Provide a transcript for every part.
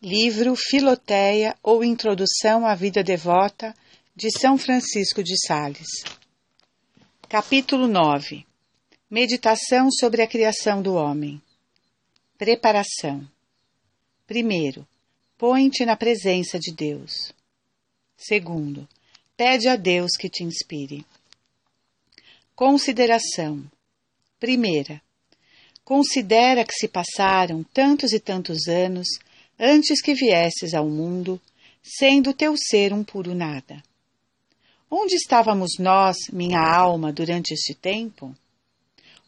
Livro Filoteia ou Introdução à Vida Devota de São Francisco de Sales. Capítulo 9 Meditação sobre a criação do homem. Preparação. Primeiro, põe-te na presença de Deus. Segundo, pede a Deus que te inspire. Consideração. Primeira, considera que se passaram tantos e tantos anos antes que viesses ao mundo, sendo teu ser um puro nada. Onde estávamos nós, minha alma, durante este tempo?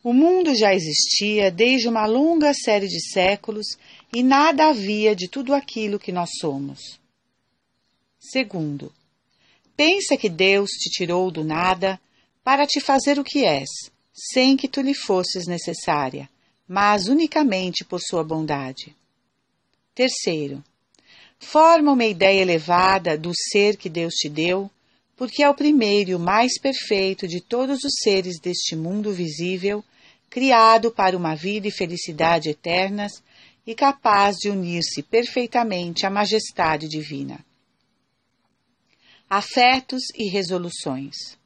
O mundo já existia desde uma longa série de séculos e nada havia de tudo aquilo que nós somos. Segundo, pensa que Deus te tirou do nada para te fazer o que és, sem que tu lhe fosses necessária, mas unicamente por sua bondade. Terceiro, forma uma ideia elevada do ser que Deus te deu, porque é o primeiro e o mais perfeito de todos os seres deste mundo visível, criado para uma vida e felicidade eternas e capaz de unir-se perfeitamente à majestade divina. Afetos e resoluções.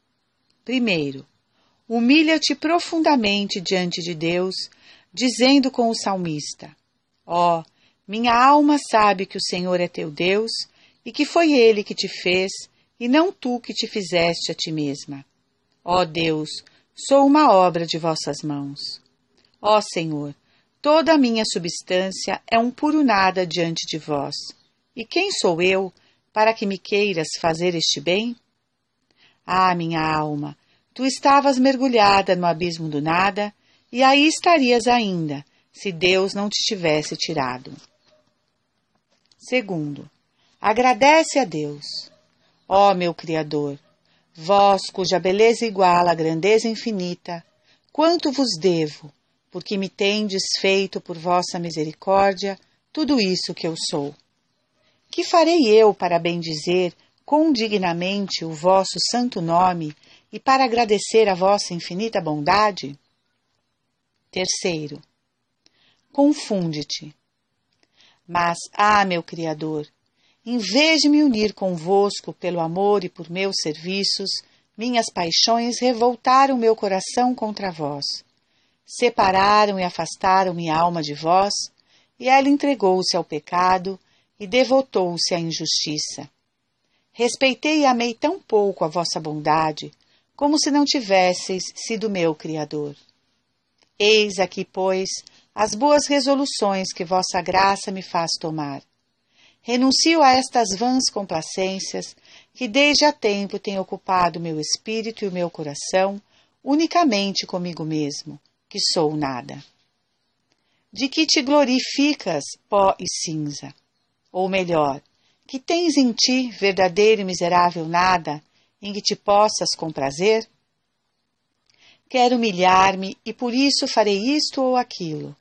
Primeiro, humilha-te profundamente diante de Deus, dizendo com o salmista: Ó, oh, minha alma sabe que o Senhor é teu Deus e que foi ele que te fez e não tu que te fizeste a ti mesma. Ó Deus, sou uma obra de vossas mãos. Ó Senhor, toda a minha substância é um puro nada diante de vós. E quem sou eu para que me queiras fazer este bem? Ah, minha alma, tu estavas mergulhada no abismo do nada e aí estarias ainda, se Deus não te tivesse tirado. Segundo, agradece a Deus. Ó oh, meu Criador, vós cuja beleza iguala a grandeza infinita, quanto vos devo, porque me tendes feito por vossa misericórdia tudo isso que eu sou. Que farei eu para bendizer condignamente o vosso santo nome e para agradecer a vossa infinita bondade? Terceiro, confunde-te mas, ah, meu Criador, em vez de me unir convosco pelo amor e por meus serviços, minhas paixões revoltaram meu coração contra vós. Separaram e afastaram minha alma de vós, e ela entregou-se ao pecado e devotou-se à injustiça. Respeitei e amei tão pouco a vossa bondade, como se não tivesseis sido meu Criador. Eis aqui, pois, as boas resoluções que vossa graça me faz tomar. Renuncio a estas vãs complacências que desde há tempo têm ocupado meu espírito e o meu coração unicamente comigo mesmo, que sou nada. De que te glorificas, pó e cinza? Ou melhor, que tens em ti verdadeiro e miserável nada em que te possas comprazer? Quero humilhar-me e por isso farei isto ou aquilo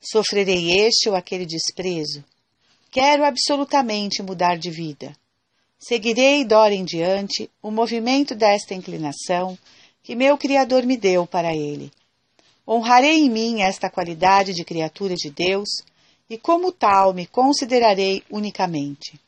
Sofrerei este ou aquele desprezo? Quero absolutamente mudar de vida. Seguirei dora em diante o movimento desta inclinação que meu Criador me deu para ele. Honrarei em mim esta qualidade de criatura de Deus e, como tal, me considerarei unicamente.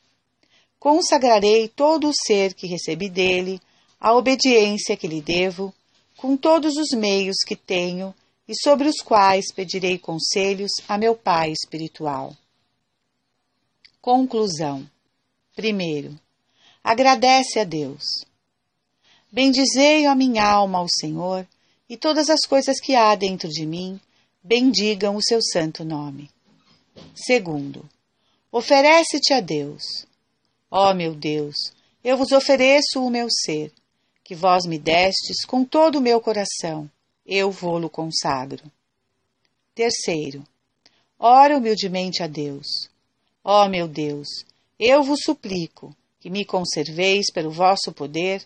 Consagrarei todo o ser que recebi dele, a obediência que lhe devo, com todos os meios que tenho e sobre os quais pedirei conselhos a meu Pai espiritual. Conclusão. Primeiro, agradece a Deus. Bendizei, a minha alma, ao Senhor, e todas as coisas que há dentro de mim, bendigam o seu santo nome. Segundo, oferece-te a Deus. Ó meu Deus, eu vos ofereço o meu ser, que vós me destes com todo o meu coração eu vou-lo consagro. Terceiro, ora humildemente a Deus. Ó oh, meu Deus, eu vos suplico que me conserveis pelo vosso poder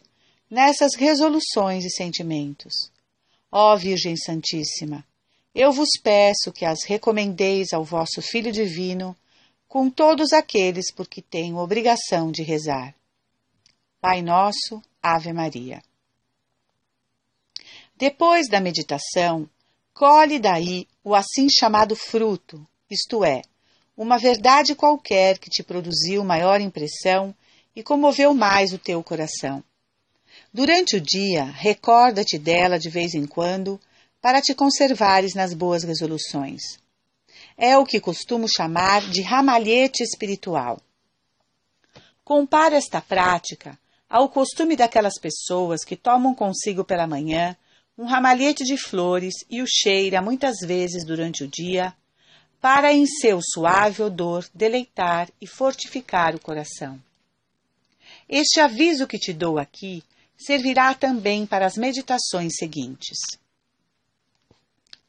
nessas resoluções e sentimentos. Ó oh, Virgem Santíssima, eu vos peço que as recomendeis ao vosso Filho Divino com todos aqueles por que tenho obrigação de rezar. Pai Nosso, Ave Maria. Depois da meditação, colhe daí o assim chamado fruto, isto é, uma verdade qualquer que te produziu maior impressão e comoveu mais o teu coração. Durante o dia, recorda-te dela de vez em quando para te conservares nas boas resoluções. É o que costumo chamar de ramalhete espiritual. Compara esta prática ao costume daquelas pessoas que tomam consigo pela manhã um ramalhete de flores e o cheira muitas vezes durante o dia, para em seu suave odor deleitar e fortificar o coração. Este aviso que te dou aqui servirá também para as meditações seguintes.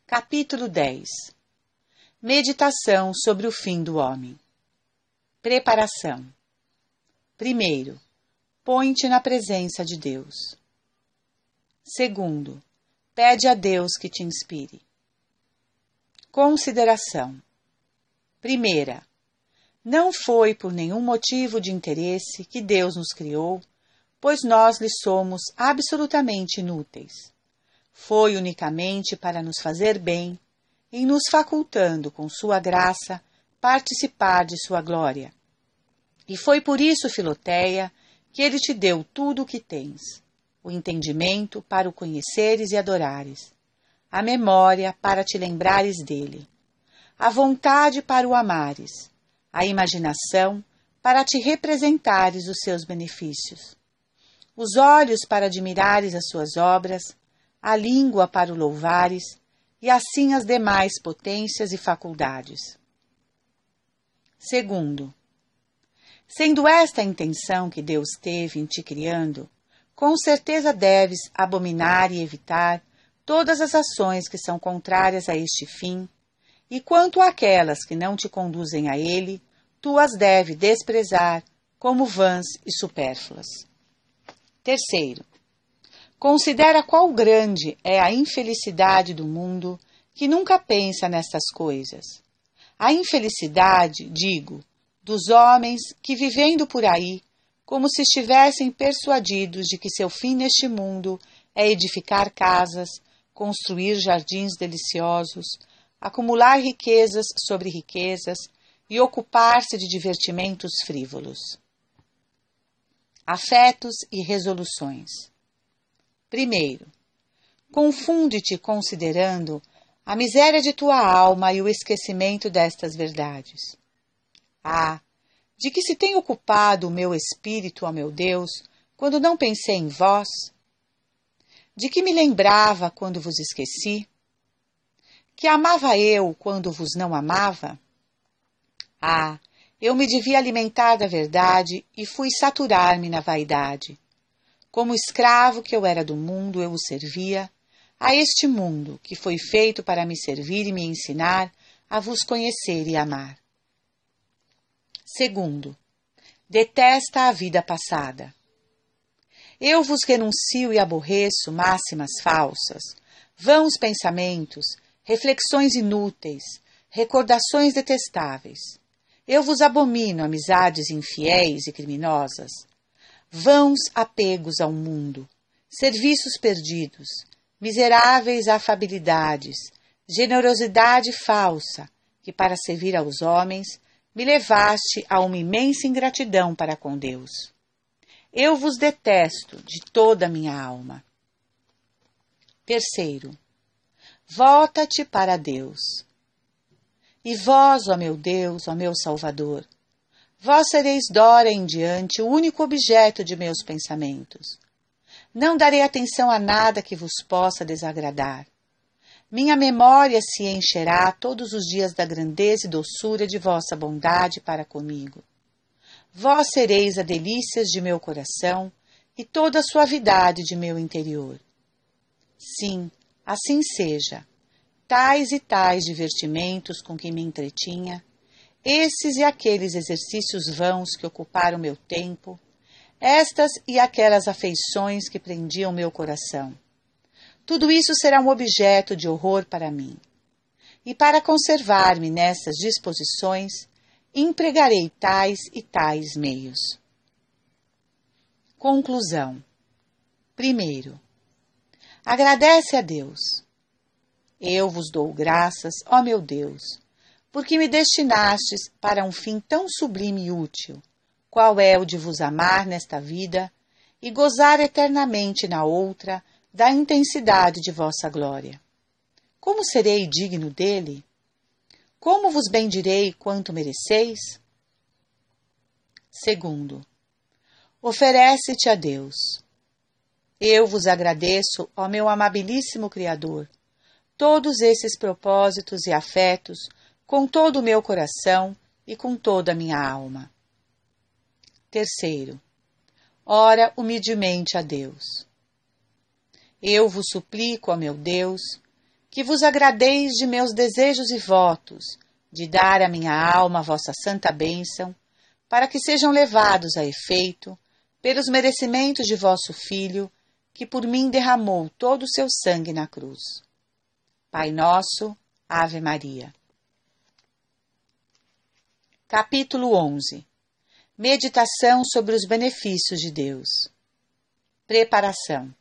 Capítulo 10 Meditação sobre o fim do homem. Preparação. Primeiro, põe-te na presença de Deus. Segundo, Pede a Deus que te inspire. Consideração: Primeira, não foi por nenhum motivo de interesse que Deus nos criou, pois nós lhe somos absolutamente inúteis. Foi unicamente para nos fazer bem, em nos facultando com sua graça participar de sua glória. E foi por isso, Filoteia, que ele te deu tudo o que tens o entendimento para o conheceres e adorares, a memória para te lembrares dele, a vontade para o amares, a imaginação para te representares os seus benefícios, os olhos para admirares as suas obras, a língua para o louvares, e assim as demais potências e faculdades. Segundo, sendo esta a intenção que Deus teve em te criando, com certeza deves abominar e evitar todas as ações que são contrárias a este fim, e quanto àquelas que não te conduzem a ele, tu as deve desprezar como vãs e supérfluas. Terceiro, considera qual grande é a infelicidade do mundo que nunca pensa nestas coisas. A infelicidade, digo, dos homens que vivendo por aí como se estivessem persuadidos de que seu fim neste mundo é edificar casas, construir jardins deliciosos, acumular riquezas sobre riquezas e ocupar-se de divertimentos frívolos. Afetos e resoluções. Primeiro, confunde-te considerando a miséria de tua alma e o esquecimento destas verdades. Ah, de que se tem ocupado o meu espírito, ó meu Deus, quando não pensei em vós? De que me lembrava quando vos esqueci? Que amava eu quando vos não amava? Ah, eu me devia alimentar da verdade e fui saturar-me na vaidade. Como escravo que eu era do mundo, eu o servia, a este mundo que foi feito para me servir e me ensinar a vos conhecer e amar. Segundo, detesta a vida passada. Eu vos renuncio e aborreço máximas falsas, vãos pensamentos, reflexões inúteis, recordações detestáveis. Eu vos abomino amizades infiéis e criminosas, vãos apegos ao mundo, serviços perdidos, miseráveis afabilidades, generosidade falsa, que para servir aos homens me levaste a uma imensa ingratidão para com Deus. Eu vos detesto de toda a minha alma. Terceiro, volta-te para Deus. E vós, ó meu Deus, ó meu Salvador, vós sereis dora em diante o único objeto de meus pensamentos. Não darei atenção a nada que vos possa desagradar. Minha memória se encherá todos os dias da grandeza e doçura de vossa bondade para comigo. Vós sereis a delícias de meu coração e toda a suavidade de meu interior. Sim, assim seja. Tais e tais divertimentos com que me entretinha, esses e aqueles exercícios vãos que ocuparam meu tempo, estas e aquelas afeições que prendiam meu coração tudo isso será um objeto de horror para mim. E para conservar-me nessas disposições, empregarei tais e tais meios. Conclusão: Primeiro, agradece a Deus. Eu vos dou graças, ó meu Deus, porque me destinastes para um fim tão sublime e útil, qual é o de vos amar nesta vida e gozar eternamente na outra da intensidade de vossa glória. Como serei digno dele? Como vos bendirei quanto mereceis? Segundo, oferece-te a Deus. Eu vos agradeço, ó meu amabilíssimo Criador, todos esses propósitos e afetos com todo o meu coração e com toda a minha alma. Terceiro, ora humildemente a Deus. Eu vos suplico, ó meu Deus, que vos agradeis de meus desejos e votos, de dar à minha alma a vossa santa bênção, para que sejam levados a efeito pelos merecimentos de vosso Filho, que por mim derramou todo o seu sangue na cruz. Pai Nosso, Ave Maria. Capítulo 11 Meditação sobre os benefícios de Deus. Preparação.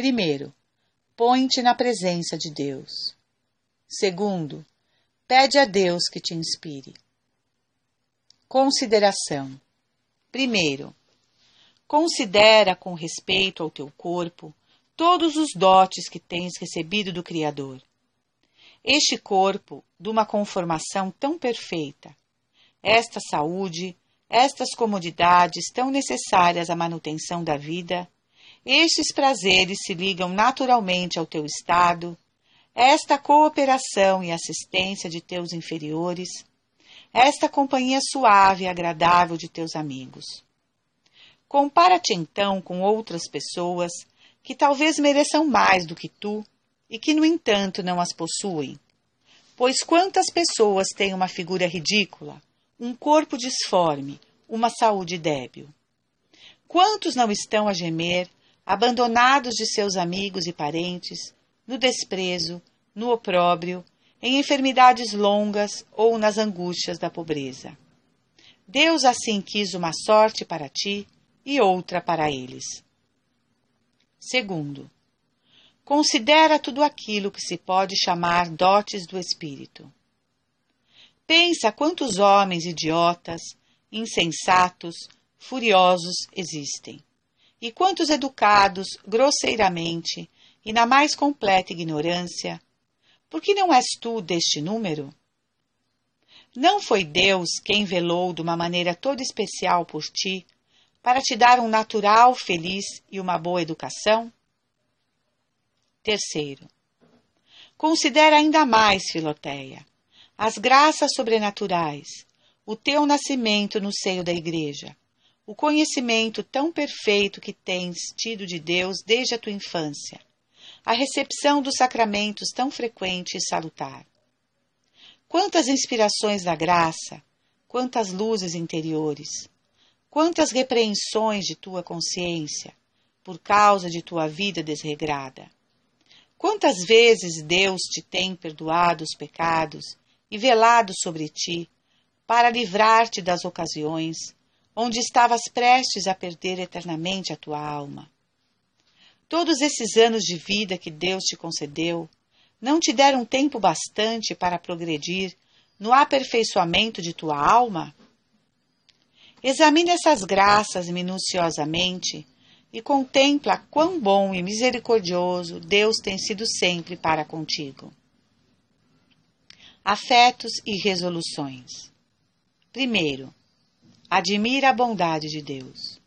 Primeiro, põe-te na presença de Deus. Segundo, pede a Deus que te inspire. Consideração: Primeiro, considera com respeito ao teu corpo todos os dotes que tens recebido do Criador. Este corpo, de uma conformação tão perfeita, esta saúde, estas comodidades tão necessárias à manutenção da vida, estes prazeres se ligam naturalmente ao teu estado, esta cooperação e assistência de teus inferiores, esta companhia suave e agradável de teus amigos. Compara-te então com outras pessoas que talvez mereçam mais do que tu e que, no entanto, não as possuem. Pois quantas pessoas têm uma figura ridícula, um corpo disforme, uma saúde débil? Quantos não estão a gemer abandonados de seus amigos e parentes, no desprezo, no opróbrio, em enfermidades longas ou nas angústias da pobreza. Deus assim quis uma sorte para ti e outra para eles. Segundo, considera tudo aquilo que se pode chamar dotes do espírito. Pensa quantos homens idiotas, insensatos, furiosos existem. E quantos educados grosseiramente e na mais completa ignorância, por que não és tu deste número? Não foi Deus quem velou de uma maneira toda especial por ti, para te dar um natural feliz e uma boa educação? Terceiro, considera ainda mais, Filoteia, as graças sobrenaturais, o teu nascimento no seio da Igreja, o conhecimento tão perfeito que tens tido de Deus desde a tua infância, a recepção dos sacramentos tão frequente e salutar. Quantas inspirações da graça, quantas luzes interiores, quantas repreensões de tua consciência por causa de tua vida desregrada. Quantas vezes Deus te tem perdoado os pecados e velado sobre ti para livrar-te das ocasiões onde estavas prestes a perder eternamente a tua alma. Todos esses anos de vida que Deus te concedeu não te deram tempo bastante para progredir no aperfeiçoamento de tua alma? Examina essas graças minuciosamente e contempla quão bom e misericordioso Deus tem sido sempre para contigo. Afetos e resoluções. Primeiro, admira a bondade de Deus.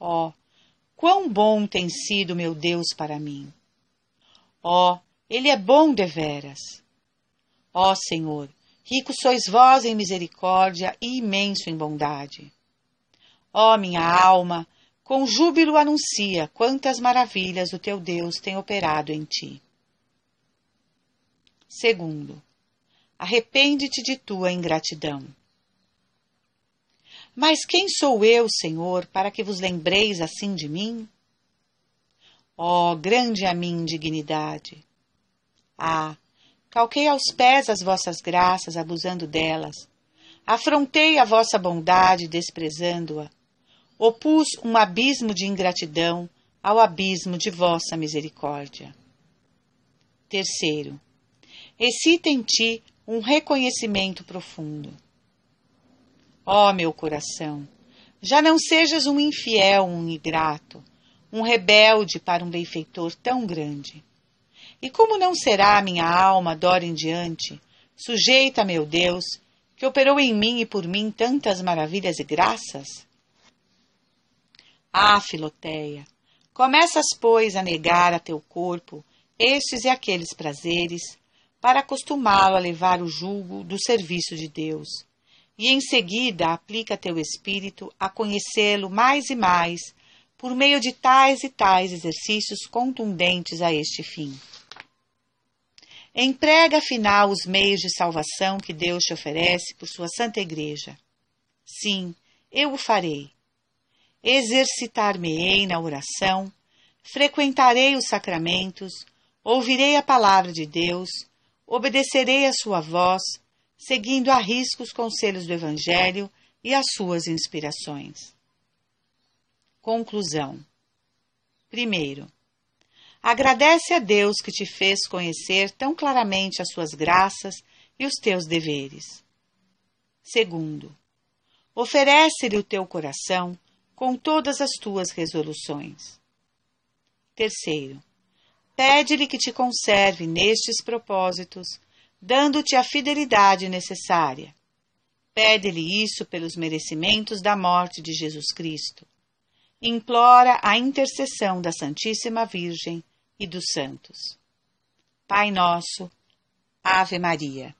Ó, oh, quão bom tem sido meu Deus para mim! Ó, oh, ele é bom deveras! Ó oh, Senhor, rico sois vós em misericórdia e imenso em bondade. Ó minha alma, com júbilo anuncia quantas maravilhas o teu Deus tem operado em ti. Segundo, arrepende-te de tua ingratidão. Mas quem sou eu, Senhor, para que vos lembreis assim de mim? Ó, oh, grande a minha indignidade! Ah, calquei aos pés as vossas graças, abusando delas. Afrontei a vossa bondade, desprezando-a. Opus um abismo de ingratidão ao abismo de vossa misericórdia. Terceiro, excita em ti um reconhecimento profundo. Ó oh, meu coração, já não sejas um infiel, um ingrato, um rebelde para um benfeitor tão grande. E como não será minha alma, dora em diante, sujeita, meu Deus, que operou em mim e por mim tantas maravilhas e graças? Ah, Filoteia, começas, pois, a negar a teu corpo estes e aqueles prazeres, para acostumá-lo a levar o jugo do serviço de Deus e em seguida aplica teu espírito a conhecê-lo mais e mais por meio de tais e tais exercícios contundentes a este fim. Emprega afinal os meios de salvação que Deus te oferece por sua santa igreja. Sim, eu o farei. Exercitar-me-ei na oração, frequentarei os sacramentos, ouvirei a palavra de Deus, obedecerei à sua voz, seguindo a risco os conselhos do Evangelho e as suas inspirações. Conclusão: Primeiro, agradece a Deus que te fez conhecer tão claramente as suas graças e os teus deveres. Segundo, oferece-lhe o teu coração com todas as tuas resoluções. Terceiro, pede-lhe que te conserve nestes propósitos dando-te a fidelidade necessária. Pede-lhe isso pelos merecimentos da morte de Jesus Cristo. Implora a intercessão da Santíssima Virgem e dos santos. Pai nosso, Ave Maria.